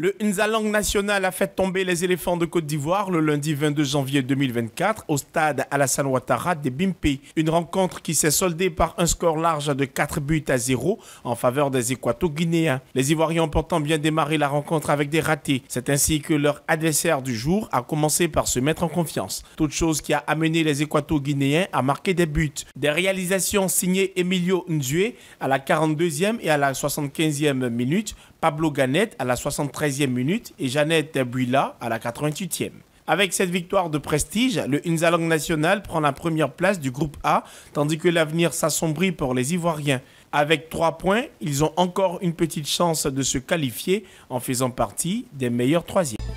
Le Nzalang National a fait tomber les éléphants de Côte d'Ivoire le lundi 22 janvier 2024 au stade Alassane Ouattara de Bimpe. Une rencontre qui s'est soldée par un score large de 4 buts à 0 en faveur des Équato-Guinéens. Les Ivoiriens ont pourtant bien démarré la rencontre avec des ratés. C'est ainsi que leur adversaire du jour a commencé par se mettre en confiance. Toute chose qui a amené les Équato-Guinéens à marquer des buts. Des réalisations signées Emilio nzué à la 42e et à la 75e minute Pablo Ganet à la 73e minute et Jeannette Buila à la 88e. Avec cette victoire de prestige, le Inzalong National prend la première place du groupe A, tandis que l'avenir s'assombrit pour les Ivoiriens. Avec 3 points, ils ont encore une petite chance de se qualifier en faisant partie des meilleurs troisièmes.